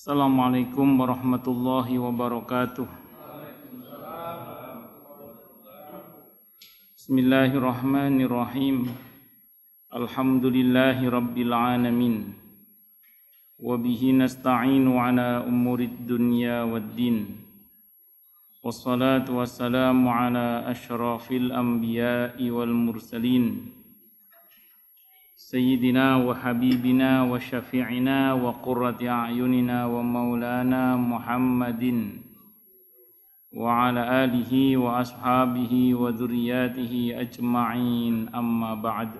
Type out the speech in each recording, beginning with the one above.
Assalamualaikum warahmatullahi wabarakatuh. Bismillahirrahmanirrahim. Alhamdulillahi rabbil alamin. Wa bihi nasta'inu ala umurid dunya waddin. Wassalatu wassalamu ala asyrafil anbiya'i wal mursalin. سيدنا وحبيبنا وشفيعنا وقرة أعيننا ومولانا محمد وعلى آله وأصحابه وذرياته أجمعين أما بعد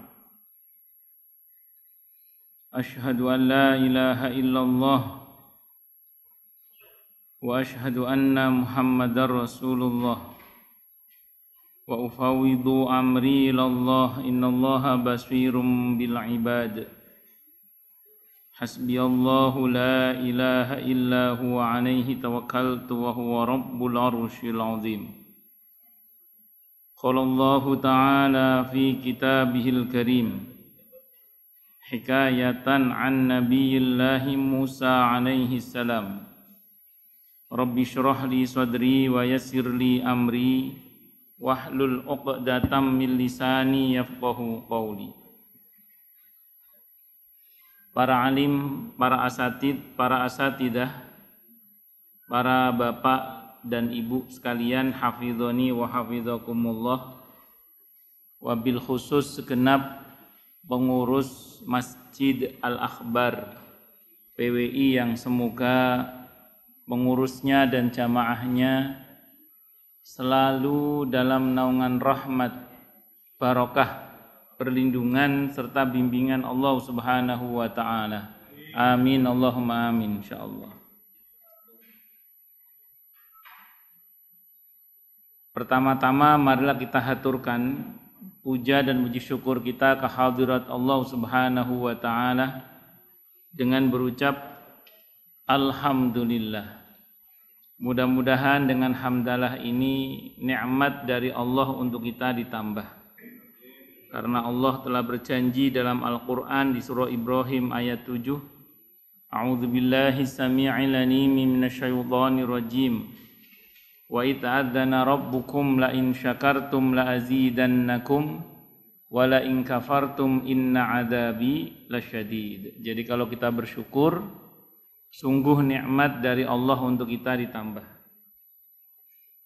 أشهد أن لا إله إلا الله وأشهد أن محمد رسول الله وأفوض أمري إلى الله إن الله بصير بالعباد حسبي الله لا إله إلا هو عليه توكلت وهو رب العرش العظيم قال الله تعالى في كتابه الكريم حكاية عن نبي الله موسى عليه السلام رب اشرح لي صدري ويسر لي أمري wahlul 'uqdatam min lisani yafqahu qawli. Para alim, para asatid, para asatidah, para bapak dan ibu sekalian hafidhoni wa hafizakumullah wabil khusus segenap pengurus Masjid Al-Akhbar PWI yang semoga pengurusnya dan jamaahnya selalu dalam naungan rahmat, barokah, perlindungan serta bimbingan Allah Subhanahu wa taala. Amin Allahumma amin insyaallah. Pertama-tama marilah kita haturkan puja dan puji syukur kita hadirat Allah Subhanahu wa taala dengan berucap alhamdulillah. Mudah-mudahan dengan hamdalah ini nikmat dari Allah untuk kita ditambah. Karena Allah telah berjanji dalam Al-Qur'an di surah Ibrahim ayat 7, A'udzubillahi samii'il 'alim minasyaitonir rajim. Wa ita'adzana rabbukum la in syakartum la azidannakum wa la in kafartum inna 'adzabi lasyadid. Jadi kalau kita bersyukur, Sungguh nikmat dari Allah untuk kita ditambah.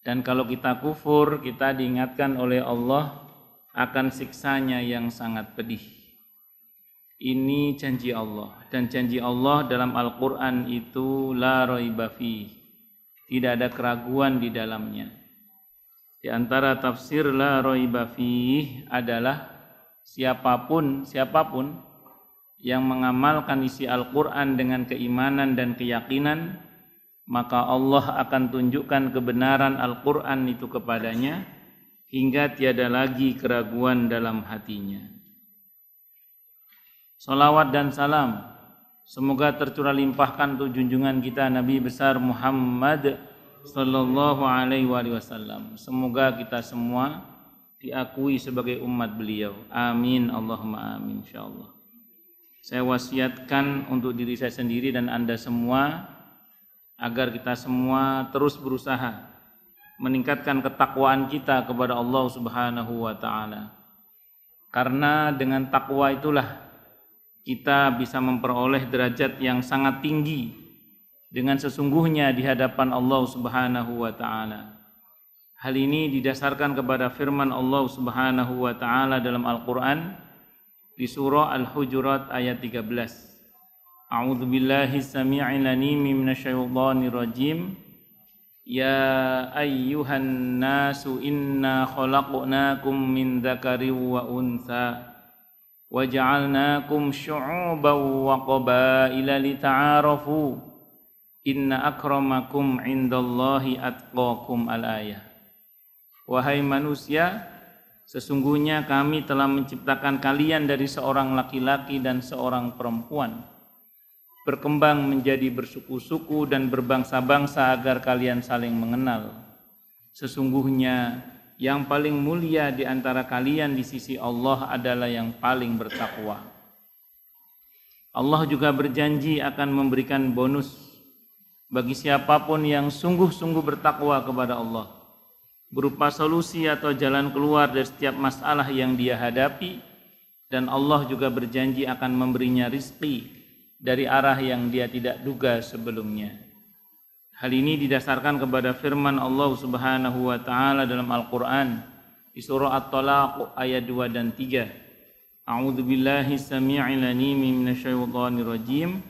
Dan kalau kita kufur, kita diingatkan oleh Allah akan siksanya yang sangat pedih. Ini janji Allah dan janji Allah dalam Al-Qur'an itu la raiba Tidak ada keraguan di dalamnya. Di antara tafsir la raiba adalah siapapun siapapun yang mengamalkan isi Al-Quran dengan keimanan dan keyakinan, maka Allah akan tunjukkan kebenaran Al-Quran itu kepadanya hingga tiada lagi keraguan dalam hatinya. Salawat dan salam semoga tercurah limpahkan untuk junjungan kita Nabi besar Muhammad sallallahu alaihi wasallam. Semoga kita semua diakui sebagai umat beliau. Amin Allahumma amin insyaallah saya wasiatkan untuk diri saya sendiri dan Anda semua agar kita semua terus berusaha meningkatkan ketakwaan kita kepada Allah Subhanahu wa taala. Karena dengan takwa itulah kita bisa memperoleh derajat yang sangat tinggi dengan sesungguhnya di hadapan Allah Subhanahu wa taala. Hal ini didasarkan kepada firman Allah Subhanahu wa taala dalam Al-Qur'an, di surah Al-Hujurat ayat 13. A'udzu billahi samii'il lanim minasyaitonir rajim. Ya ayyuhan nasu inna khalaqnakum min dzakarin wa unsa wa ja'alnakum syu'uban wa qabaila lita'arafu inna akramakum indallahi atqakum al-ayah. Wahai manusia, Sesungguhnya kami telah menciptakan kalian dari seorang laki-laki dan seorang perempuan. Berkembang menjadi bersuku-suku dan berbangsa-bangsa agar kalian saling mengenal. Sesungguhnya yang paling mulia di antara kalian di sisi Allah adalah yang paling bertakwa. Allah juga berjanji akan memberikan bonus bagi siapapun yang sungguh-sungguh bertakwa kepada Allah berupa solusi atau jalan keluar dari setiap masalah yang dia hadapi dan Allah juga berjanji akan memberinya rizki dari arah yang dia tidak duga sebelumnya. Hal ini didasarkan kepada firman Allah Subhanahu wa taala dalam Al-Qur'an di surah At-Talaq ayat 2 dan 3. A'udzu billahi samii'il 'alimi minasyaitonir rajim.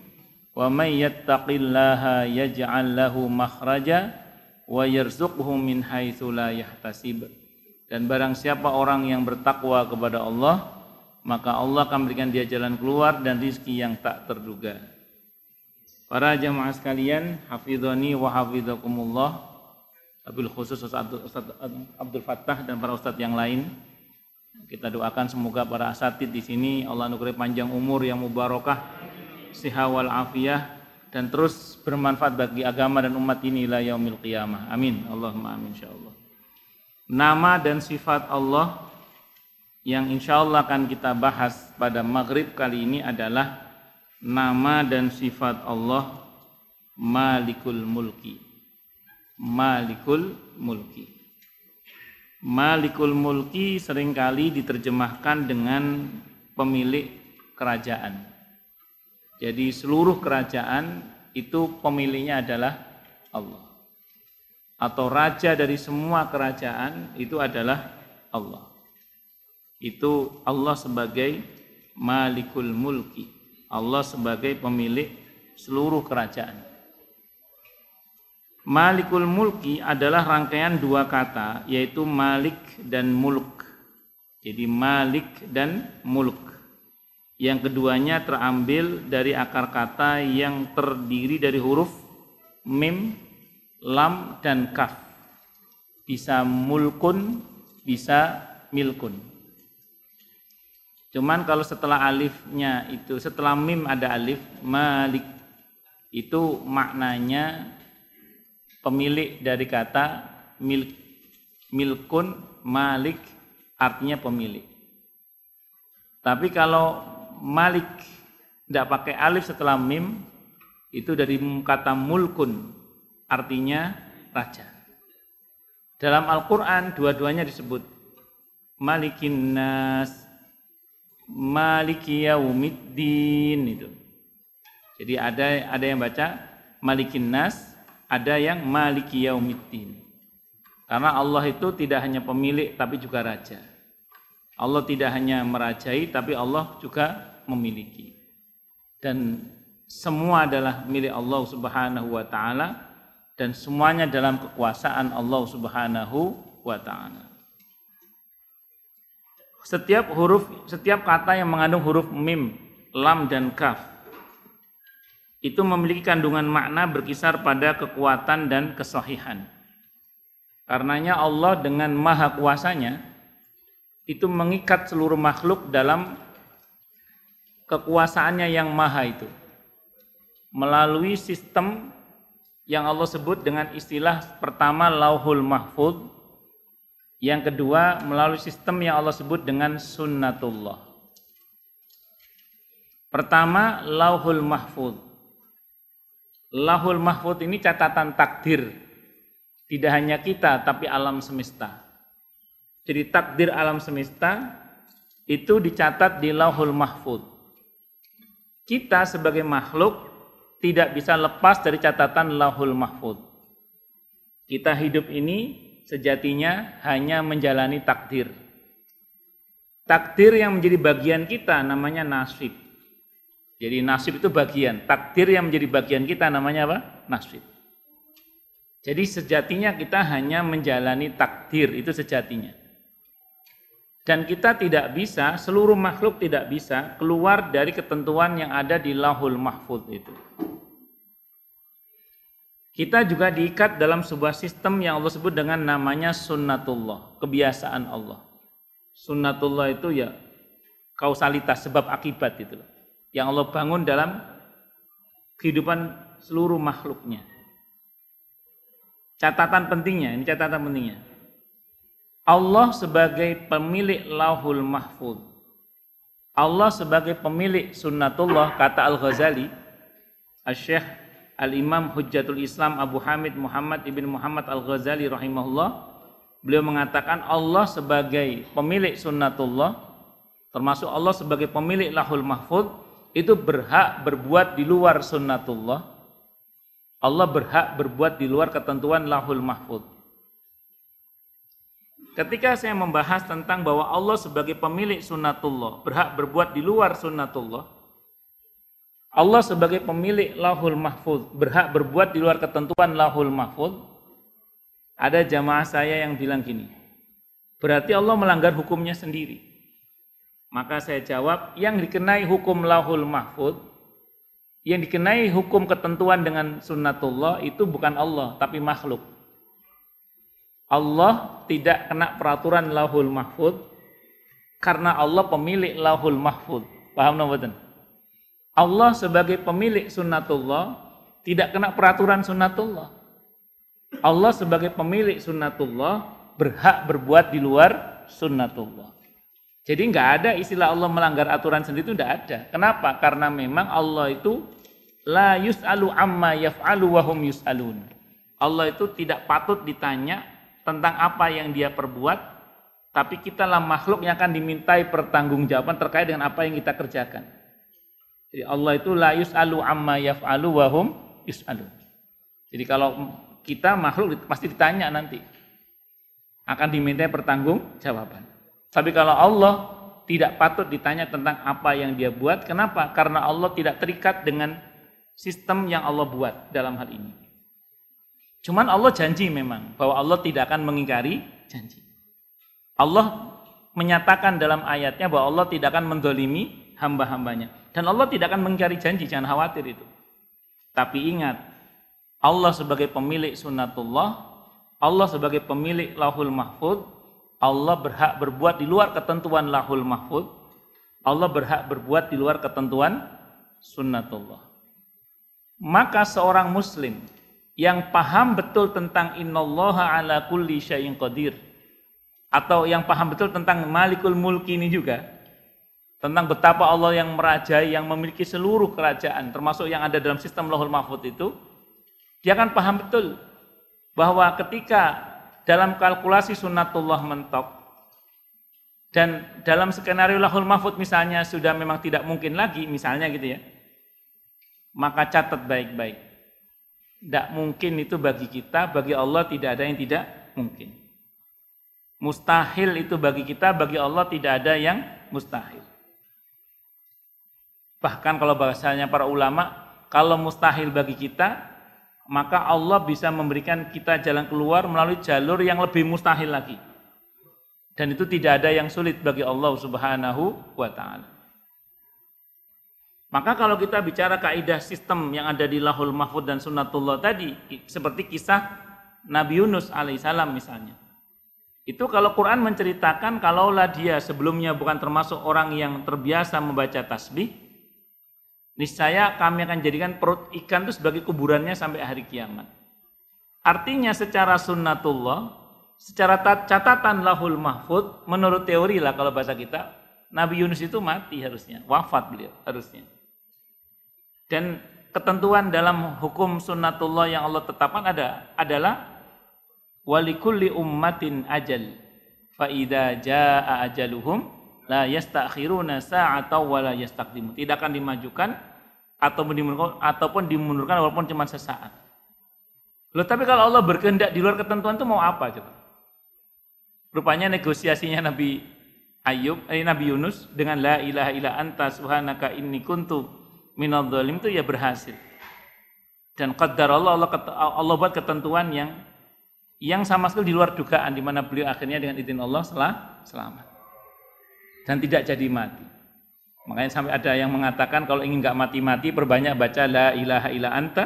Wa may yattaqillaha yaj'al lahu makhraja wa yarzuqhu min haitsu la yahtasib. Dan barang siapa orang yang bertakwa kepada Allah, maka Allah akan berikan dia jalan keluar dan rizki yang tak terduga. Para jamaah sekalian, hafidhani wa hafidhakumullah. Abil khusus Ustaz Abdul Fattah dan para ustadz yang lain. Kita doakan semoga para asatid di sini Allah nukri panjang umur yang mubarakah, siha wal afiyah, dan terus bermanfaat bagi agama dan umat ini la yaumil qiyamah. Amin. Allahumma amin insyaallah. Nama dan sifat Allah yang insyaallah akan kita bahas pada maghrib kali ini adalah nama dan sifat Allah Malikul Mulki. Malikul Mulki. Malikul Mulki seringkali diterjemahkan dengan pemilik kerajaan jadi seluruh kerajaan itu pemiliknya adalah Allah. Atau raja dari semua kerajaan itu adalah Allah. Itu Allah sebagai Malikul Mulki. Allah sebagai pemilik seluruh kerajaan. Malikul Mulki adalah rangkaian dua kata yaitu Malik dan Muluk. Jadi Malik dan Muluk yang keduanya terambil dari akar kata yang terdiri dari huruf mim, lam, dan kaf. Bisa mulkun, bisa milkun. Cuman kalau setelah alifnya itu, setelah mim ada alif, malik, itu maknanya pemilik dari kata milk, milkun, malik, artinya pemilik. Tapi kalau Malik tidak pakai alif setelah mim itu dari kata mulkun artinya raja. Dalam Al-Qur'an dua-duanya disebut Malikin nas Maliki itu. Jadi ada ada yang baca Malikin nas, ada yang Maliki yaumiddin. Karena Allah itu tidak hanya pemilik tapi juga raja. Allah tidak hanya merajai tapi Allah juga memiliki dan semua adalah milik Allah Subhanahu wa taala dan semuanya dalam kekuasaan Allah Subhanahu wa taala. Setiap huruf, setiap kata yang mengandung huruf mim, lam dan kaf itu memiliki kandungan makna berkisar pada kekuatan dan kesahihan. Karenanya Allah dengan maha kuasanya itu mengikat seluruh makhluk dalam kekuasaannya yang maha itu melalui sistem yang Allah sebut dengan istilah pertama lauhul mahfud yang kedua melalui sistem yang Allah sebut dengan sunnatullah pertama lauhul mahfud lauhul mahfud ini catatan takdir tidak hanya kita tapi alam semesta jadi takdir alam semesta itu dicatat di lauhul mahfud kita sebagai makhluk tidak bisa lepas dari catatan lahul mahfud. Kita hidup ini sejatinya hanya menjalani takdir. Takdir yang menjadi bagian kita namanya nasib. Jadi nasib itu bagian, takdir yang menjadi bagian kita namanya apa? Nasib. Jadi sejatinya kita hanya menjalani takdir itu sejatinya. Dan kita tidak bisa, seluruh makhluk tidak bisa keluar dari ketentuan yang ada di lahul mahfud itu. Kita juga diikat dalam sebuah sistem yang Allah sebut dengan namanya sunnatullah, kebiasaan Allah. Sunnatullah itu ya kausalitas, sebab akibat itu Yang Allah bangun dalam kehidupan seluruh makhluknya. Catatan pentingnya, ini catatan pentingnya. Allah sebagai pemilik Lauhul Mahfud. Allah sebagai pemilik sunnatullah kata Al-Ghazali, Al-Syekh Al-Imam Hujjatul Islam Abu Hamid Muhammad Ibn Muhammad Al-Ghazali rahimahullah, beliau mengatakan Allah sebagai pemilik sunnatullah, termasuk Allah sebagai pemilik lahul mahfud, itu berhak berbuat di luar sunnatullah, Allah berhak berbuat di luar ketentuan lahul mahfud. Ketika saya membahas tentang bahwa Allah sebagai pemilik sunnatullah, berhak berbuat di luar sunnatullah, Allah sebagai pemilik lahul mahfud, berhak berbuat di luar ketentuan lahul mahfud, ada jamaah saya yang bilang gini, berarti Allah melanggar hukumnya sendiri. Maka saya jawab, yang dikenai hukum lahul mahfud, yang dikenai hukum ketentuan dengan sunnatullah itu bukan Allah, tapi makhluk. Allah tidak kena peraturan lahul mahfud karena Allah pemilik lahul mahfud. Paham napa Allah sebagai pemilik sunnatullah tidak kena peraturan sunnatullah. Allah sebagai pemilik sunnatullah berhak berbuat di luar sunnatullah. Jadi nggak ada istilah Allah melanggar aturan sendiri itu tidak ada. Kenapa? Karena memang Allah itu la yus'alu amma yaf'alu wahum yus'alun. Allah itu tidak patut ditanya tentang apa yang dia perbuat tapi kitalah makhluk yang akan dimintai pertanggungjawaban terkait dengan apa yang kita kerjakan. Jadi Allah itu la yus'alu amma yaf'alu wa hum yus'alu. Jadi kalau kita makhluk pasti ditanya nanti. Akan dimintai pertanggung jawaban. Tapi kalau Allah tidak patut ditanya tentang apa yang dia buat, kenapa? Karena Allah tidak terikat dengan sistem yang Allah buat dalam hal ini. Cuman Allah janji memang bahwa Allah tidak akan mengingkari janji. Allah menyatakan dalam ayatnya bahwa Allah tidak akan mendolimi hamba-hambanya. Dan Allah tidak akan mengingkari janji, jangan khawatir itu. Tapi ingat, Allah sebagai pemilik sunnatullah, Allah sebagai pemilik lahul mahfud, Allah berhak berbuat di luar ketentuan lahul mahfud, Allah berhak berbuat di luar ketentuan sunnatullah. Maka seorang muslim yang paham betul tentang innallaha ala kulli syai'in qadir atau yang paham betul tentang malikul mulki ini juga tentang betapa Allah yang merajai yang memiliki seluruh kerajaan termasuk yang ada dalam sistem lahul mahfud itu dia akan paham betul bahwa ketika dalam kalkulasi sunnatullah mentok dan dalam skenario lahul mahfud misalnya sudah memang tidak mungkin lagi misalnya gitu ya maka catat baik-baik tidak mungkin itu bagi kita, bagi Allah tidak ada yang tidak mungkin. Mustahil itu bagi kita, bagi Allah tidak ada yang mustahil. Bahkan kalau bahasanya para ulama, kalau mustahil bagi kita, maka Allah bisa memberikan kita jalan keluar melalui jalur yang lebih mustahil lagi. Dan itu tidak ada yang sulit bagi Allah Subhanahu wa taala. Maka kalau kita bicara kaidah sistem yang ada di Lahul Mahfud dan Sunnatullah tadi, seperti kisah Nabi Yunus alaihissalam misalnya. Itu kalau Quran menceritakan kalaulah dia sebelumnya bukan termasuk orang yang terbiasa membaca tasbih, niscaya kami akan jadikan perut ikan itu sebagai kuburannya sampai hari kiamat. Artinya secara sunnatullah, secara catatan lahul mahfud, menurut teori lah kalau bahasa kita, Nabi Yunus itu mati harusnya, wafat beliau harusnya. Dan ketentuan dalam hukum sunnatullah yang Allah tetapkan ada adalah walikulli ummatin ajal fa idza jaa ajaluhum la yastakhiruna sa'ata wa la yastaqdimu. Tidak akan dimajukan atau dimundurkan ataupun dimundurkan walaupun cuma sesaat. Loh, tapi kalau Allah berkehendak di luar ketentuan itu mau apa coba? Rupanya negosiasinya Nabi Ayub, eh, Nabi Yunus dengan la ilaha illa anta subhanaka inni kuntu minadzalim itu ya berhasil. Dan qaddar Allah, Allah, Allah buat ketentuan yang yang sama sekali di luar dugaan di mana beliau akhirnya dengan izin Allah selah, selamat. Dan tidak jadi mati. Makanya sampai ada yang mengatakan kalau ingin nggak mati-mati perbanyak baca la ilaha illa anta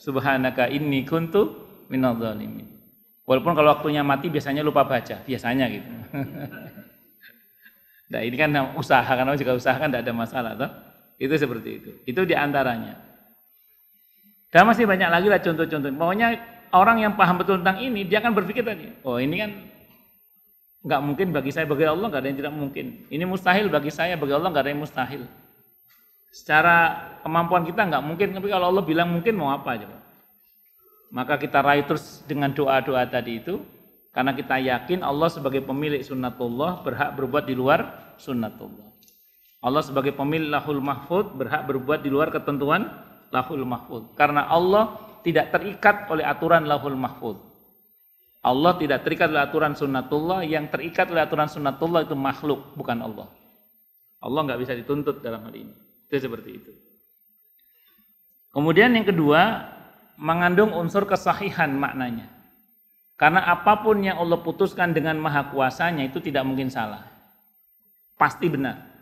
subhanaka inni kuntu minal dhalimin Walaupun kalau waktunya mati biasanya lupa baca, biasanya gitu. nah, ini kan usaha karena juga usaha kan tidak ada masalah toh. Itu seperti itu. Itu diantaranya. Dan masih banyak lagi lah contoh-contoh. Pokoknya orang yang paham betul tentang ini, dia akan berpikir tadi, oh ini kan nggak mungkin bagi saya, bagi Allah nggak ada yang tidak mungkin. Ini mustahil bagi saya, bagi Allah nggak ada yang mustahil. Secara kemampuan kita nggak mungkin, tapi kalau Allah bilang mungkin mau apa aja. Maka kita raih terus dengan doa-doa tadi itu, karena kita yakin Allah sebagai pemilik sunnatullah berhak berbuat di luar sunnatullah. Allah sebagai pemilik lahul mahfud berhak berbuat di luar ketentuan lahul mahfud. Karena Allah tidak terikat oleh aturan lahul mahfud. Allah tidak terikat oleh aturan sunnatullah, yang terikat oleh aturan sunnatullah itu makhluk, bukan Allah. Allah nggak bisa dituntut dalam hal ini. Itu seperti itu. Kemudian yang kedua, mengandung unsur kesahihan maknanya. Karena apapun yang Allah putuskan dengan maha kuasanya itu tidak mungkin salah. Pasti benar.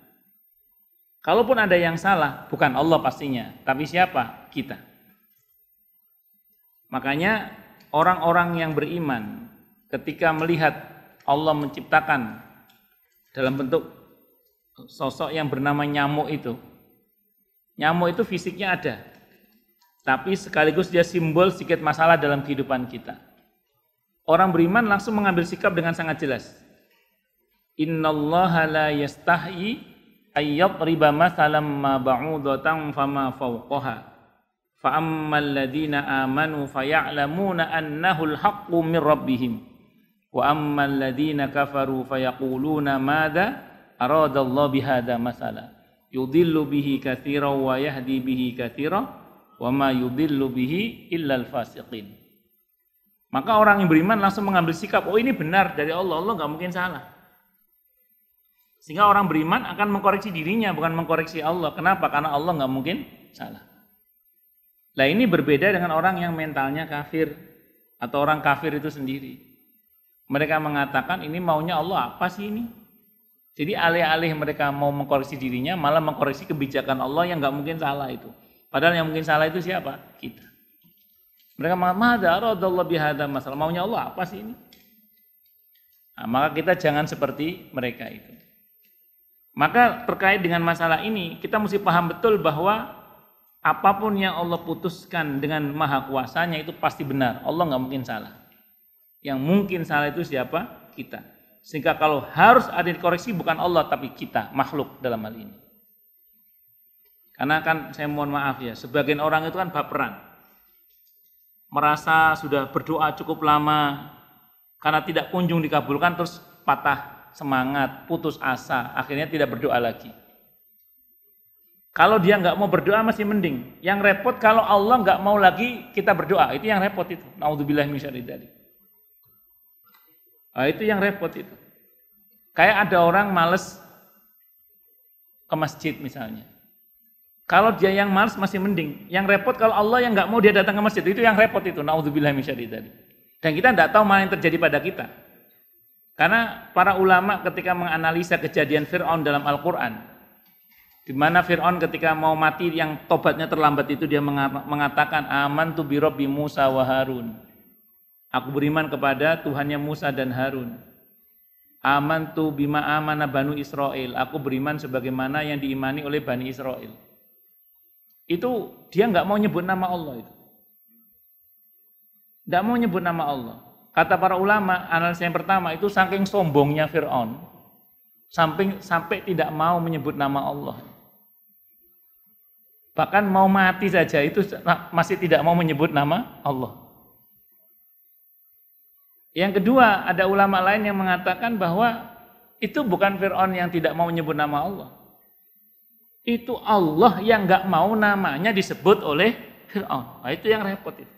Kalaupun ada yang salah, bukan Allah pastinya, tapi siapa? Kita. Makanya orang-orang yang beriman ketika melihat Allah menciptakan dalam bentuk sosok yang bernama nyamuk itu. Nyamuk itu fisiknya ada, tapi sekaligus dia simbol sedikit masalah dalam kehidupan kita. Orang beriman langsung mengambil sikap dengan sangat jelas. Innallaha la yastahi ayyab riba masalam ma ba'udatan fama fawqaha fa ammal ladina amanu faya'lamuna annahu al min rabbihim wa ammal ladina kafaru fayaquluna madza arada Allah bihadza masala yudillu bihi katsiran wa yahdi bihi katsiran wa ma yudillu bihi illa alfasiqin maka orang yang beriman langsung mengambil sikap oh ini benar dari Allah Allah nggak mungkin salah sehingga orang beriman akan mengkoreksi dirinya, bukan mengkoreksi Allah. Kenapa? Karena Allah nggak mungkin salah. Nah ini berbeda dengan orang yang mentalnya kafir atau orang kafir itu sendiri. Mereka mengatakan ini maunya Allah apa sih ini? Jadi alih-alih mereka mau mengkoreksi dirinya, malah mengkoreksi kebijakan Allah yang nggak mungkin salah itu. Padahal yang mungkin salah itu siapa? Kita. Mereka mengatakan, Allah bihada masalah. Maunya Allah apa sih ini? Nah, maka kita jangan seperti mereka itu. Maka terkait dengan masalah ini, kita mesti paham betul bahwa apapun yang Allah putuskan dengan maha kuasanya itu pasti benar. Allah nggak mungkin salah. Yang mungkin salah itu siapa? Kita. Sehingga kalau harus ada dikoreksi bukan Allah tapi kita, makhluk dalam hal ini. Karena kan saya mohon maaf ya, sebagian orang itu kan baperan. Merasa sudah berdoa cukup lama karena tidak kunjung dikabulkan terus patah semangat, putus asa, akhirnya tidak berdoa lagi. Kalau dia nggak mau berdoa masih mending. Yang repot kalau Allah nggak mau lagi kita berdoa, itu yang repot itu. Naudzubillah min Nah, itu yang repot itu. Kayak ada orang males ke masjid misalnya. Kalau dia yang males masih mending. Yang repot kalau Allah yang nggak mau dia datang ke masjid. Itu yang repot itu. Naudzubillah min Dan kita nggak tahu mana yang terjadi pada kita. Karena para ulama ketika menganalisa kejadian Fir'aun dalam Al-Quran, di mana Fir'aun ketika mau mati yang tobatnya terlambat itu dia mengatakan aman tu birobi Musa wa Harun. Aku beriman kepada Tuhannya Musa dan Harun. Aman tu bima amana Banu Israel. Aku beriman sebagaimana yang diimani oleh Bani Israel. Itu dia nggak mau nyebut nama Allah itu. nggak mau nyebut nama Allah. Kata para ulama, analisa yang pertama itu saking sombongnya Fir'aun, sampai, sampai tidak mau menyebut nama Allah. Bahkan mau mati saja itu masih tidak mau menyebut nama Allah. Yang kedua, ada ulama lain yang mengatakan bahwa itu bukan Fir'aun yang tidak mau menyebut nama Allah. Itu Allah yang nggak mau namanya disebut oleh Fir'aun. Nah, itu yang repot itu.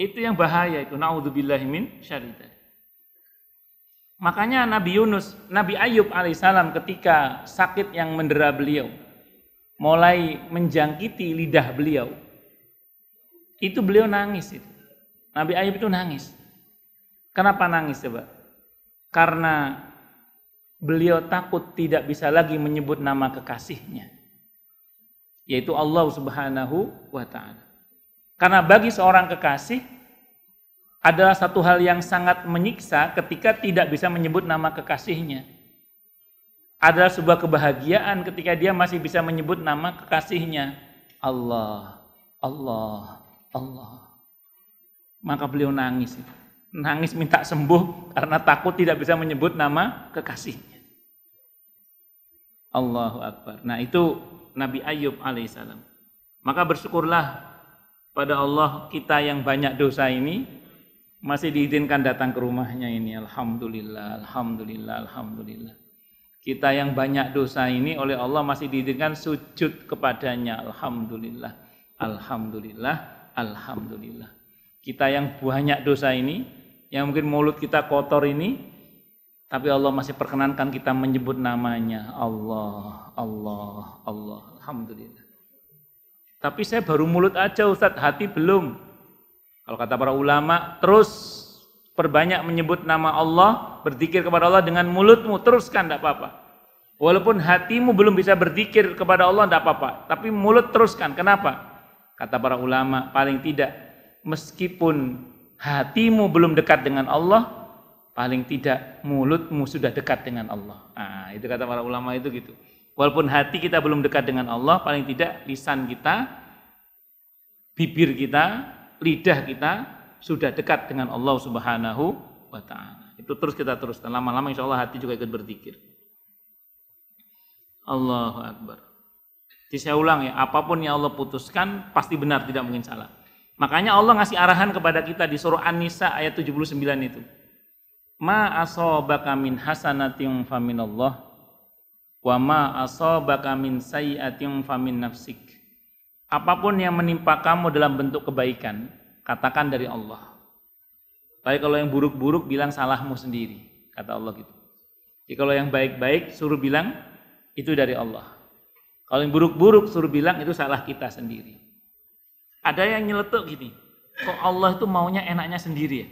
Itu yang bahaya itu. Naudzubillahimin syarita. Makanya Nabi Yunus, Nabi Ayub alaihissalam ketika sakit yang mendera beliau, mulai menjangkiti lidah beliau, itu beliau nangis itu. Nabi Ayub itu nangis. Kenapa nangis coba? Karena beliau takut tidak bisa lagi menyebut nama kekasihnya, yaitu Allah Subhanahu wa Ta'ala. Karena bagi seorang kekasih adalah satu hal yang sangat menyiksa ketika tidak bisa menyebut nama kekasihnya. Adalah sebuah kebahagiaan ketika dia masih bisa menyebut nama kekasihnya. Allah, Allah, Allah. Maka beliau nangis. Nangis minta sembuh karena takut tidak bisa menyebut nama kekasihnya. Allahu Akbar. Nah itu Nabi Ayub alaihissalam. Maka bersyukurlah pada Allah kita yang banyak dosa ini masih diizinkan datang ke rumahnya ini alhamdulillah alhamdulillah alhamdulillah kita yang banyak dosa ini oleh Allah masih diizinkan sujud kepadanya alhamdulillah alhamdulillah alhamdulillah kita yang banyak dosa ini yang mungkin mulut kita kotor ini tapi Allah masih perkenankan kita menyebut namanya Allah Allah Allah alhamdulillah tapi saya baru mulut aja Ustadz, hati belum. Kalau kata para ulama, terus perbanyak menyebut nama Allah, berzikir kepada Allah dengan mulutmu, teruskan tidak apa-apa. Walaupun hatimu belum bisa berzikir kepada Allah tidak apa-apa, tapi mulut teruskan. Kenapa? Kata para ulama, paling tidak meskipun hatimu belum dekat dengan Allah, paling tidak mulutmu sudah dekat dengan Allah. Ah, itu kata para ulama itu gitu. Walaupun hati kita belum dekat dengan Allah, paling tidak lisan kita, bibir kita, lidah kita sudah dekat dengan Allah Subhanahu wa taala. Itu terus kita teruskan lama-lama insya Allah hati juga ikut berzikir. Allahu Akbar. Jadi saya ulang ya, apapun yang Allah putuskan pasti benar, tidak mungkin salah. Makanya Allah ngasih arahan kepada kita di surah An-Nisa ayat 79 itu. Ma asobaka min hasanatin faminallah Wa ma asabaka min famin nafsik. Apapun yang menimpa kamu dalam bentuk kebaikan, katakan dari Allah. Tapi kalau yang buruk-buruk bilang salahmu sendiri, kata Allah gitu. Jadi kalau yang baik-baik suruh bilang itu dari Allah. Kalau yang buruk-buruk suruh bilang itu salah kita sendiri. Ada yang nyeletuk gini, kok Allah itu maunya enaknya sendiri ya?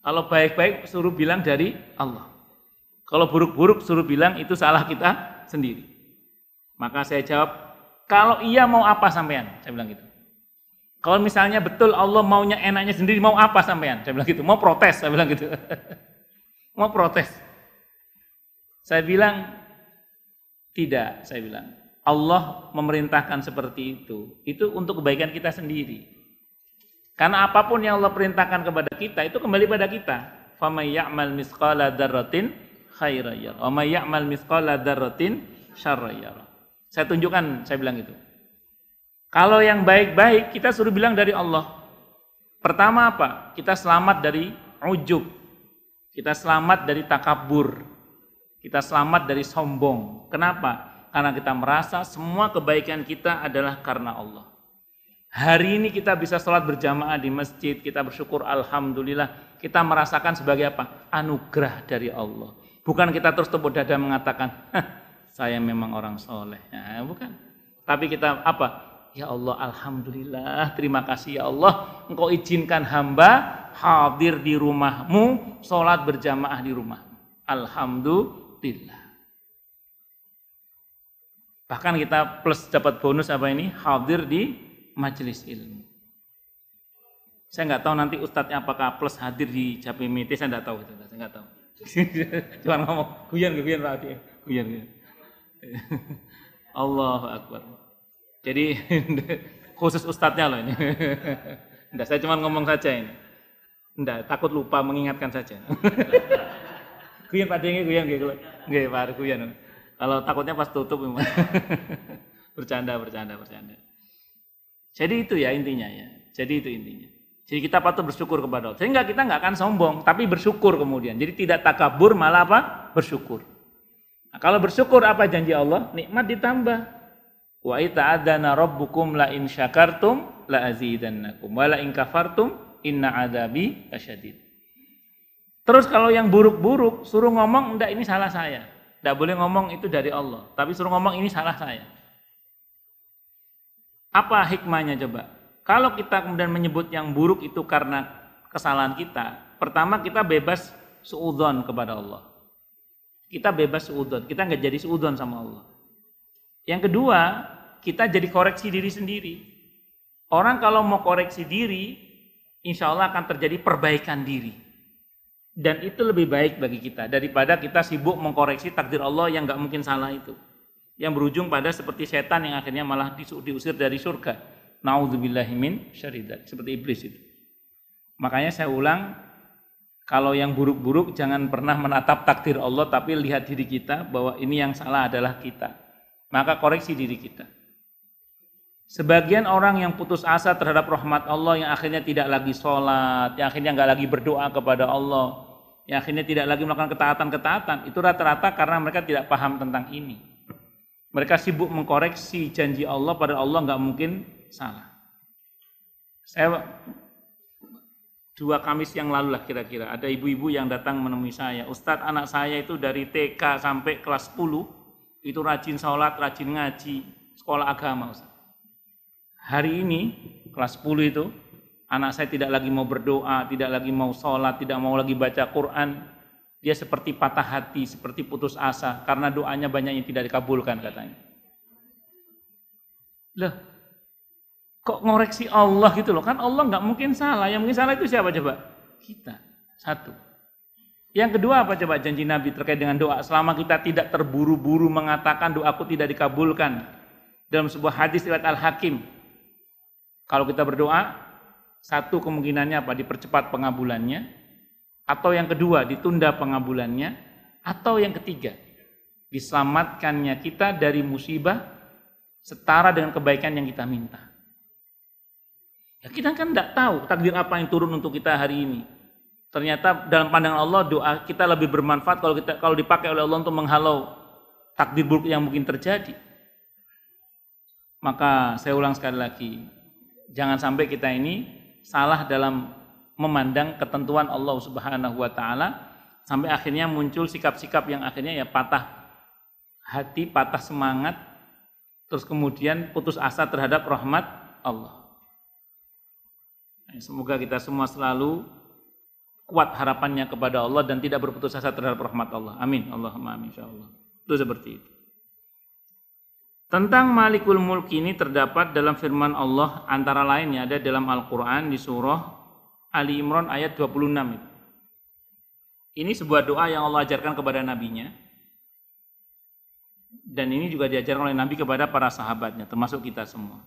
Kalau baik-baik suruh bilang dari Allah. Kalau buruk-buruk suruh bilang itu salah kita sendiri. Maka saya jawab, kalau iya mau apa sampean? Saya bilang gitu. Kalau misalnya betul Allah maunya enaknya sendiri mau apa sampean? Saya bilang gitu, mau protes, saya bilang gitu. mau protes. Saya bilang tidak, saya bilang. Allah memerintahkan seperti itu, itu untuk kebaikan kita sendiri. Karena apapun yang Allah perintahkan kepada kita itu kembali pada kita. Fama ya'mal misqala dzarratin khaira yara. Wa may ya'mal mithqala dzarratin syarra yara. Saya tunjukkan, saya bilang itu Kalau yang baik-baik kita suruh bilang dari Allah. Pertama apa? Kita selamat dari ujub. Kita selamat dari takabur. Kita selamat dari sombong. Kenapa? Karena kita merasa semua kebaikan kita adalah karena Allah. Hari ini kita bisa sholat berjamaah di masjid, kita bersyukur Alhamdulillah. Kita merasakan sebagai apa? Anugerah dari Allah. Bukan kita terus tepuk dada mengatakan, saya memang orang soleh. Ya, bukan. Tapi kita apa? Ya Allah, Alhamdulillah, terima kasih ya Allah. Engkau izinkan hamba hadir di rumahmu, sholat berjamaah di rumah. Alhamdulillah. Bahkan kita plus dapat bonus apa ini? Hadir di majelis ilmu. Saya nggak tahu nanti ustadznya apakah plus hadir di Japi saya nggak tahu saya nggak tahu. Cuma ngomong guyon guyon Pak Adi. Guyon. guyon. Allahu Akbar. Jadi khusus ustadznya loh ini. Enggak, saya cuma ngomong saja ini. Enggak, takut lupa mengingatkan saja. guyon Pak ini guyon gitu. Nggih, Pak guyon. Kalau takutnya pas tutup memang. bercanda, bercanda, bercanda. Jadi itu ya intinya ya. Jadi itu intinya. Jadi kita patut bersyukur kepada Allah. Sehingga kita nggak akan sombong, tapi bersyukur kemudian. Jadi tidak takabur, malah apa? Bersyukur. Nah, kalau bersyukur apa janji Allah? Nikmat ditambah. Wa ita adana rabbukum la in syakartum la azidannakum wa la in kafartum inna adabi kasyadid. Terus kalau yang buruk-buruk suruh ngomong enggak ini salah saya. Enggak boleh ngomong itu dari Allah, tapi suruh ngomong ini salah saya. Apa hikmahnya coba? Kalau kita kemudian menyebut yang buruk itu karena kesalahan kita, pertama kita bebas suudon kepada Allah. Kita bebas suudon, kita nggak jadi suudon sama Allah. Yang kedua, kita jadi koreksi diri sendiri. Orang kalau mau koreksi diri, insya Allah akan terjadi perbaikan diri. Dan itu lebih baik bagi kita daripada kita sibuk mengkoreksi takdir Allah yang nggak mungkin salah itu. Yang berujung pada seperti setan yang akhirnya malah diusir dari surga naudzubillahimin syaridat seperti iblis itu. Makanya saya ulang kalau yang buruk-buruk jangan pernah menatap takdir Allah tapi lihat diri kita bahwa ini yang salah adalah kita. Maka koreksi diri kita. Sebagian orang yang putus asa terhadap rahmat Allah yang akhirnya tidak lagi sholat, yang akhirnya nggak lagi berdoa kepada Allah, yang akhirnya tidak lagi melakukan ketaatan-ketaatan, itu rata-rata karena mereka tidak paham tentang ini. Mereka sibuk mengkoreksi janji Allah pada Allah nggak mungkin salah. Saya dua Kamis yang lalu lah kira-kira ada ibu-ibu yang datang menemui saya. Ustadz anak saya itu dari TK sampai kelas 10 itu rajin sholat, rajin ngaji, sekolah agama Ustaz. Hari ini kelas 10 itu anak saya tidak lagi mau berdoa, tidak lagi mau sholat, tidak mau lagi baca Quran. Dia seperti patah hati, seperti putus asa karena doanya banyak yang tidak dikabulkan katanya. Loh, kok ngoreksi Allah gitu loh kan Allah nggak mungkin salah yang mungkin salah itu siapa coba kita satu yang kedua apa coba janji Nabi terkait dengan doa selama kita tidak terburu-buru mengatakan doaku tidak dikabulkan dalam sebuah hadis riwayat Al Hakim kalau kita berdoa satu kemungkinannya apa dipercepat pengabulannya atau yang kedua ditunda pengabulannya atau yang ketiga diselamatkannya kita dari musibah setara dengan kebaikan yang kita minta Ya, kita kan tidak tahu takdir apa yang turun untuk kita hari ini. Ternyata dalam pandangan Allah doa kita lebih bermanfaat kalau kita kalau dipakai oleh Allah untuk menghalau takdir buruk yang mungkin terjadi. Maka saya ulang sekali lagi, jangan sampai kita ini salah dalam memandang ketentuan Allah Subhanahu wa taala sampai akhirnya muncul sikap-sikap yang akhirnya ya patah hati, patah semangat, terus kemudian putus asa terhadap rahmat Allah. Semoga kita semua selalu kuat harapannya kepada Allah dan tidak berputus asa terhadap rahmat Allah. Amin. Allahumma amin insyaallah. Itu seperti itu. Tentang Malikul Mulk ini terdapat dalam firman Allah antara lainnya ada dalam Al-Qur'an di surah Ali Imran ayat 26 itu. Ini sebuah doa yang Allah ajarkan kepada nabinya. Dan ini juga diajarkan oleh nabi kepada para sahabatnya termasuk kita semua.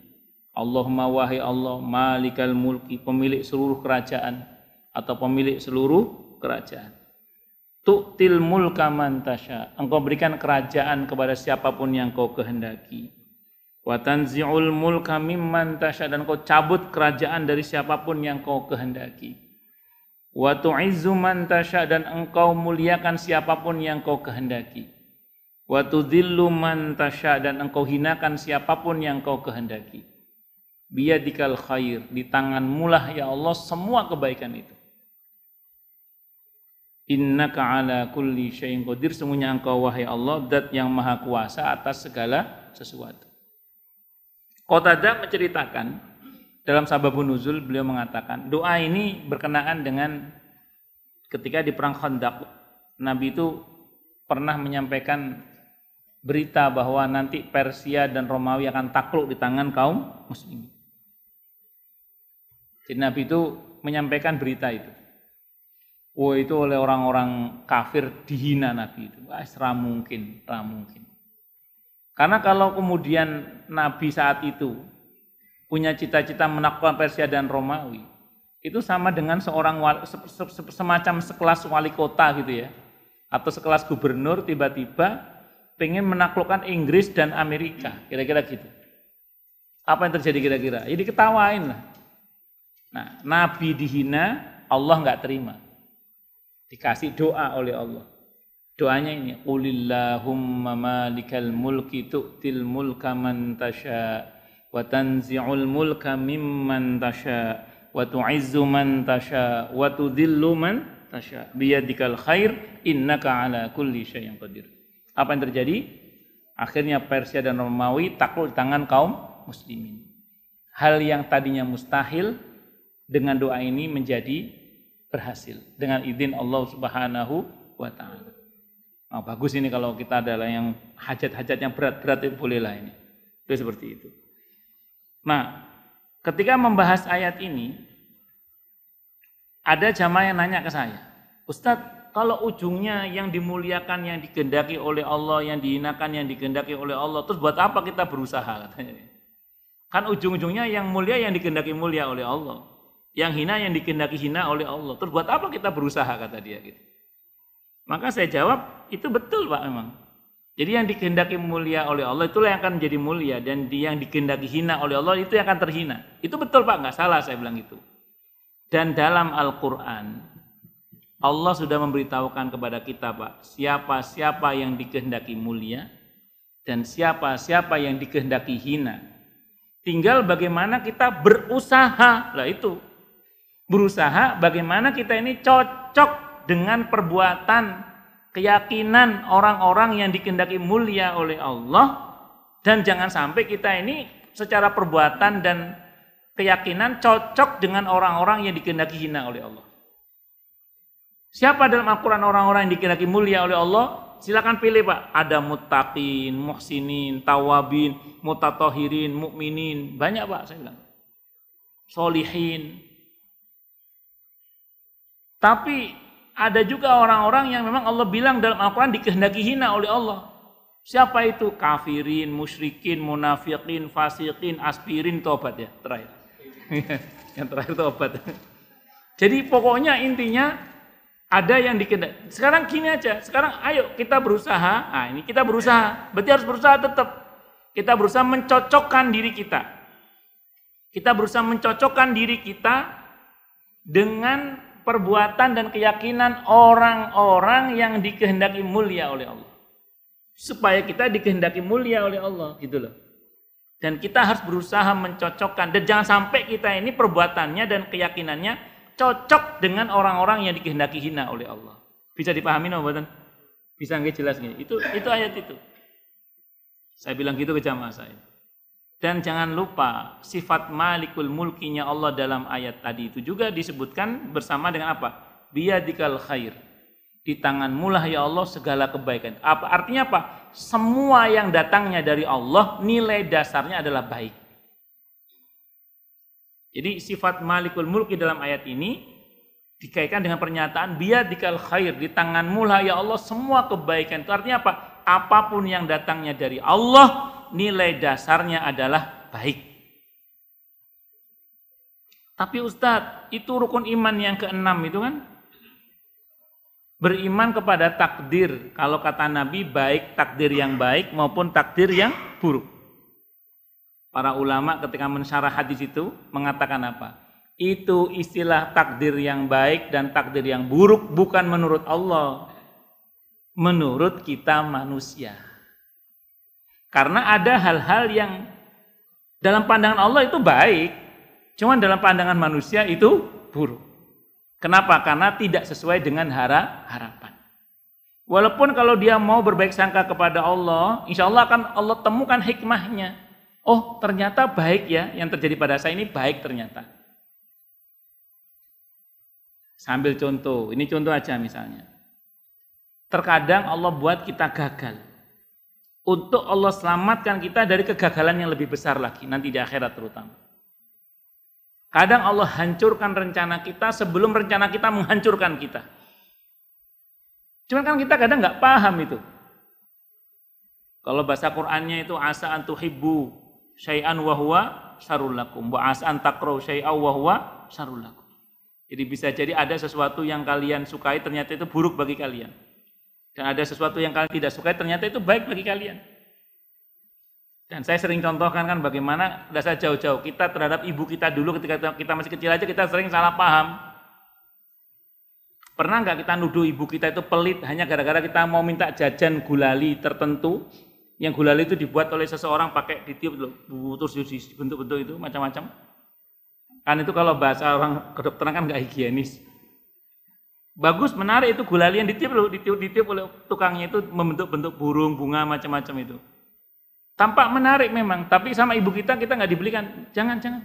Allahumma wahai Allah malikal mulki pemilik seluruh kerajaan atau pemilik seluruh kerajaan Tuktil mulka man tasha. Engkau berikan kerajaan kepada siapapun yang kau kehendaki. Wa tanzi'ul mulka mimman tasha dan kau cabut kerajaan dari siapapun yang kau kehendaki. Wa tu'izzu man tasha dan engkau muliakan siapapun yang kau kehendaki. Wa tudhillu man tasha dan engkau hinakan siapapun yang kau kehendaki biyadikal khair di tangan mulah ya Allah semua kebaikan itu innaka ala kulli syai'in qadir semuanya engkau wahai Allah zat yang maha kuasa atas segala sesuatu Qatada menceritakan dalam sababun nuzul beliau mengatakan doa ini berkenaan dengan ketika di perang Khandaq Nabi itu pernah menyampaikan berita bahwa nanti Persia dan Romawi akan takluk di tangan kaum muslimin. Jadi Nabi itu menyampaikan berita itu. Wah oh, itu oleh orang-orang kafir dihina Nabi itu. Wah, seram mungkin, seram mungkin. Karena kalau kemudian Nabi saat itu punya cita-cita menaklukkan Persia dan Romawi, itu sama dengan seorang semacam sekelas wali kota gitu ya, atau sekelas gubernur tiba-tiba pengen menaklukkan Inggris dan Amerika, kira-kira gitu. Apa yang terjadi kira-kira? Ya ketawain lah. Nah, Nabi dihina, Allah nggak terima. Dikasih doa oleh Allah. Doanya ini, Qulillahumma malikal mulki tu'til mulka man tasha wa tanzi'ul mulka mimman tasha wa tu'izzu man tasha wa tudhillu man tasha biyadikal khair innaka ala kulli syai'in qadir. Apa yang terjadi? Akhirnya Persia dan Romawi takluk di tangan kaum muslimin. Hal yang tadinya mustahil dengan doa ini menjadi berhasil dengan izin Allah Subhanahu wa taala. Nah, bagus ini kalau kita adalah yang hajat-hajat yang berat-berat itu bolehlah ini. Itu seperti itu. Nah, ketika membahas ayat ini ada jamaah yang nanya ke saya, "Ustadz, kalau ujungnya yang dimuliakan yang digendaki oleh Allah, yang dihinakan yang digendaki oleh Allah, terus buat apa kita berusaha?" katanya. Kan ujung-ujungnya yang mulia yang digendaki mulia oleh Allah yang hina yang dikendaki hina oleh Allah. Terus buat apa kita berusaha kata dia gitu. Maka saya jawab itu betul Pak memang. Jadi yang dikehendaki mulia oleh Allah itulah yang akan menjadi mulia dan yang dikehendaki hina oleh Allah itu yang akan terhina. Itu betul Pak, nggak salah saya bilang itu. Dan dalam Al-Qur'an Allah sudah memberitahukan kepada kita Pak, siapa-siapa yang dikehendaki mulia dan siapa-siapa yang dikehendaki hina. Tinggal bagaimana kita berusaha. Lah itu, berusaha bagaimana kita ini cocok dengan perbuatan keyakinan orang-orang yang dikendaki mulia oleh Allah dan jangan sampai kita ini secara perbuatan dan keyakinan cocok dengan orang-orang yang dikendaki hina oleh Allah. Siapa dalam Al-Quran orang-orang yang dikendaki mulia oleh Allah? Silakan pilih Pak. Ada mutakin, muhsinin, tawabin, mutatohirin, mukminin, banyak Pak saya bilang. Solihin, tapi ada juga orang-orang yang memang Allah bilang dalam Al-Quran dikehendaki hina oleh Allah. Siapa itu? Kafirin, musyrikin, munafikin, fasikin, aspirin, tobat ya. Terakhir. yang terakhir tobat. Jadi pokoknya intinya ada yang dikehendaki. Sekarang gini aja. Sekarang ayo kita berusaha. Nah ini kita berusaha. Berarti harus berusaha tetap. Kita berusaha mencocokkan diri kita. Kita berusaha mencocokkan diri kita dengan perbuatan dan keyakinan orang-orang yang dikehendaki mulia oleh Allah. Supaya kita dikehendaki mulia oleh Allah gitu loh. Dan kita harus berusaha mencocokkan dan jangan sampai kita ini perbuatannya dan keyakinannya cocok dengan orang-orang yang dikehendaki hina oleh Allah. Bisa dipahami no buatan? Bisa nggak jelas gini? Itu itu ayat itu. Saya bilang gitu ke jamaah saya. Dan jangan lupa sifat malikul mulkinya Allah dalam ayat tadi itu juga disebutkan bersama dengan apa? biadikal khair. Di tangan mulah ya Allah segala kebaikan. Apa artinya apa? Semua yang datangnya dari Allah nilai dasarnya adalah baik. Jadi sifat malikul mulki dalam ayat ini dikaitkan dengan pernyataan biadikal khair di tangan lah ya Allah semua kebaikan. Itu artinya apa? Apapun yang datangnya dari Allah nilai dasarnya adalah baik. Tapi Ustadz, itu rukun iman yang keenam itu kan? Beriman kepada takdir. Kalau kata Nabi, baik takdir yang baik maupun takdir yang buruk. Para ulama ketika mensyarah hadis itu mengatakan apa? Itu istilah takdir yang baik dan takdir yang buruk bukan menurut Allah. Menurut kita manusia. Karena ada hal-hal yang dalam pandangan Allah itu baik, cuman dalam pandangan manusia itu buruk. Kenapa? Karena tidak sesuai dengan hara, harapan. Walaupun kalau dia mau berbaik sangka kepada Allah, insya Allah akan Allah temukan hikmahnya. Oh ternyata baik ya, yang terjadi pada saya ini baik ternyata. Sambil contoh, ini contoh aja misalnya. Terkadang Allah buat kita gagal untuk Allah selamatkan kita dari kegagalan yang lebih besar lagi nanti di akhirat terutama. Kadang Allah hancurkan rencana kita sebelum rencana kita menghancurkan kita. Cuman kan kita kadang nggak paham itu. Kalau bahasa Qur'annya itu asa antuhibbu syai'an wa huwa syarrul wa asa antakraw syai'aw wa huwa Jadi bisa jadi ada sesuatu yang kalian sukai ternyata itu buruk bagi kalian. Dan ada sesuatu yang kalian tidak suka, ternyata itu baik bagi kalian. Dan saya sering contohkan kan bagaimana dasar jauh-jauh kita terhadap ibu kita dulu ketika kita masih kecil aja kita sering salah paham. Pernah nggak kita nuduh ibu kita itu pelit hanya gara-gara kita mau minta jajan gulali tertentu yang gulali itu dibuat oleh seseorang pakai ditiup dulu, terus bentuk bentuk itu macam-macam. Kan itu kalau bahasa orang kedokteran kan nggak higienis. Bagus, menarik itu gulali yang ditiup loh, ditiup, ditiup oleh tukangnya itu membentuk bentuk burung, bunga, macam-macam itu. Tampak menarik memang, tapi sama ibu kita kita nggak dibelikan. Jangan, jangan.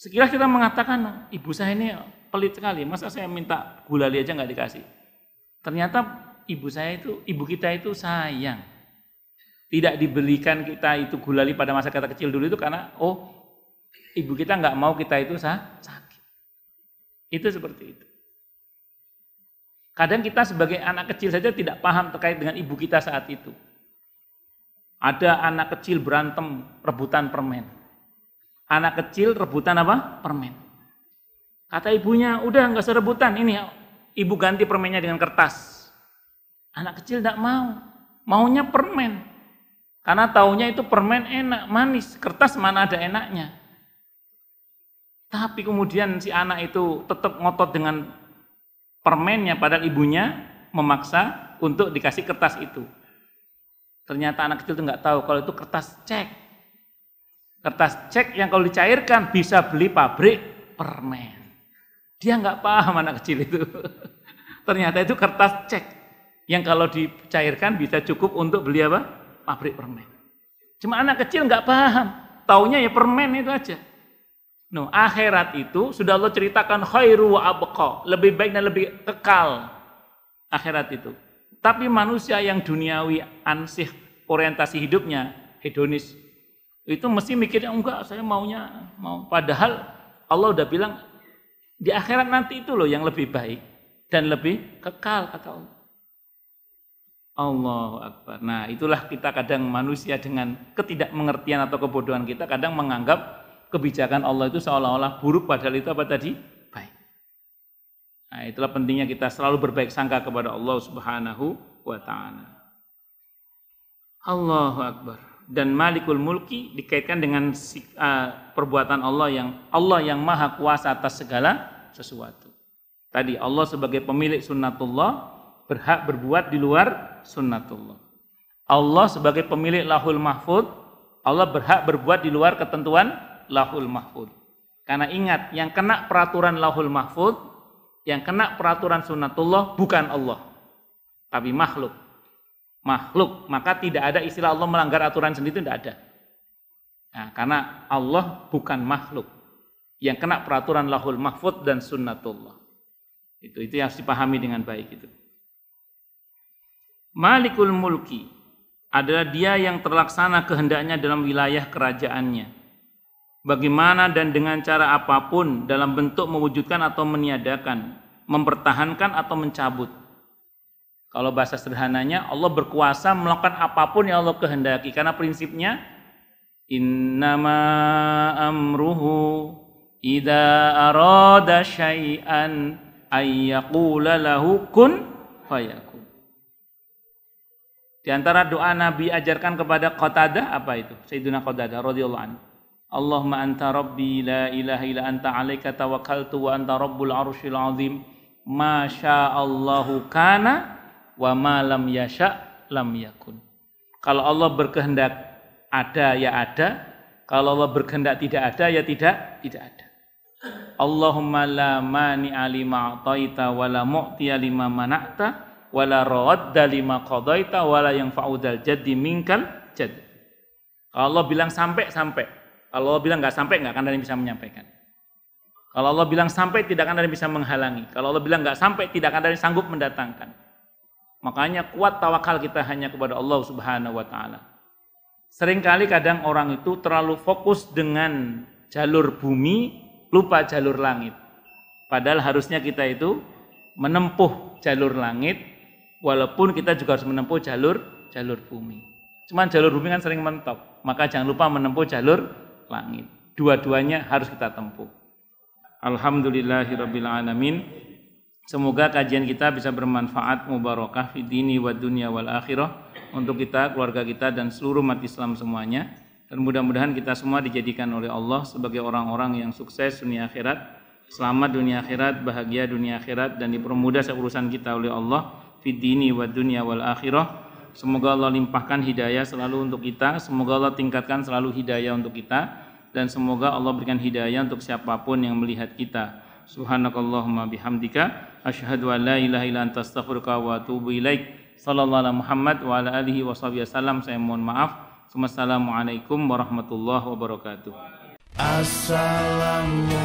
sekilas kita mengatakan, ibu saya ini pelit sekali, masa saya minta gulali aja nggak dikasih. Ternyata ibu saya itu, ibu kita itu sayang. Tidak dibelikan kita itu gulali pada masa kita kecil dulu itu karena, oh ibu kita nggak mau kita itu sakit. Itu seperti itu. Kadang kita sebagai anak kecil saja tidak paham terkait dengan ibu kita saat itu. Ada anak kecil berantem rebutan permen. Anak kecil rebutan apa? Permen. Kata ibunya, udah nggak serebutan ini. Ibu ganti permennya dengan kertas. Anak kecil tidak mau. Maunya permen. Karena taunya itu permen enak, manis. Kertas mana ada enaknya. Tapi kemudian si anak itu tetap ngotot dengan permennya padahal ibunya memaksa untuk dikasih kertas itu. Ternyata anak kecil itu nggak tahu kalau itu kertas cek. Kertas cek yang kalau dicairkan bisa beli pabrik permen. Dia nggak paham anak kecil itu. Ternyata itu kertas cek yang kalau dicairkan bisa cukup untuk beli apa? Pabrik permen. Cuma anak kecil nggak paham. Taunya ya permen itu aja. No, akhirat itu sudah Allah ceritakan khairu wa abqa, lebih baik dan lebih kekal akhirat itu. Tapi manusia yang duniawi ansih orientasi hidupnya hedonis itu mesti mikirnya enggak saya maunya mau padahal Allah udah bilang di akhirat nanti itu loh yang lebih baik dan lebih kekal kata Allah. Allahu Akbar. Nah, itulah kita kadang manusia dengan ketidakmengertian atau kebodohan kita kadang menganggap kebijakan Allah itu seolah-olah buruk padahal itu apa tadi? Baik. Nah, itulah pentingnya kita selalu berbaik sangka kepada Allah Subhanahu wa taala. Allahu Akbar. Dan Malikul Mulki dikaitkan dengan eh, perbuatan Allah yang Allah yang Maha Kuasa atas segala sesuatu. Tadi Allah sebagai pemilik sunnatullah berhak berbuat di luar sunnatullah. Allah sebagai pemilik lahul mahfud, Allah berhak berbuat di luar ketentuan lahul mahfud. Karena ingat, yang kena peraturan lahul mahfud, yang kena peraturan sunnatullah bukan Allah, tapi makhluk. Makhluk, maka tidak ada istilah Allah melanggar aturan sendiri itu tidak ada. Nah, karena Allah bukan makhluk. Yang kena peraturan lahul mahfud dan sunnatullah. Itu itu yang harus dipahami dengan baik itu. Malikul mulki adalah dia yang terlaksana kehendaknya dalam wilayah kerajaannya bagaimana dan dengan cara apapun dalam bentuk mewujudkan atau meniadakan, mempertahankan atau mencabut. Kalau bahasa sederhananya, Allah berkuasa melakukan apapun yang Allah kehendaki karena prinsipnya innama amruhu idha arada syai'an ayyakula lahu kun fayakun. Di antara doa Nabi ajarkan kepada Qatada, apa itu? Sayyidina Qatada, radhiyallahu anhu. Allahumma anta rabbi la ilaha illa anta alaika tawakkaltu wa anta rabbul arshil azim. Masya Allahu kana wa ma lam yasha lam yakun. Kalau Allah berkehendak ada ya ada, kalau Allah berkehendak tidak ada ya tidak, tidak ada. Allahumma la mani lima ataita wa la mu'tiya lima mana'ta wa la rawadda lima qadaita wa la fa'udal jaddi minkal jadi Kalau Allah bilang sampai sampai, kalau Allah bilang nggak sampai, nggak akan ada yang bisa menyampaikan. Kalau Allah bilang sampai, tidak akan ada yang bisa menghalangi. Kalau Allah bilang nggak sampai, tidak akan ada yang sanggup mendatangkan. Makanya kuat tawakal kita hanya kepada Allah Subhanahu wa taala. Seringkali kadang orang itu terlalu fokus dengan jalur bumi, lupa jalur langit. Padahal harusnya kita itu menempuh jalur langit walaupun kita juga harus menempuh jalur jalur bumi. Cuman jalur bumi kan sering mentok, maka jangan lupa menempuh jalur langit. Dua-duanya harus kita tempuh. Alhamdulillahirrabbilalamin. Semoga kajian kita bisa bermanfaat mubarakah di dini wa dunia wal akhirah untuk kita, keluarga kita dan seluruh umat Islam semuanya. Dan mudah-mudahan kita semua dijadikan oleh Allah sebagai orang-orang yang sukses dunia akhirat, selamat dunia akhirat, bahagia dunia akhirat dan dipermudah urusan kita oleh Allah fi dini wa dunia wal akhirah Semoga Allah limpahkan hidayah selalu untuk kita, semoga Allah tingkatkan selalu hidayah untuk kita dan semoga Allah berikan hidayah untuk siapapun yang melihat kita. Subhanakallahumma bihamdika asyhadu an la ilaha illa anta astaghfiruka wa atubu ilaik. Sallallahu ala Muhammad wa ala alihi wa wasallam. Saya mohon maaf. Wassalamualaikum warahmatullahi wabarakatuh. Assalamualaikum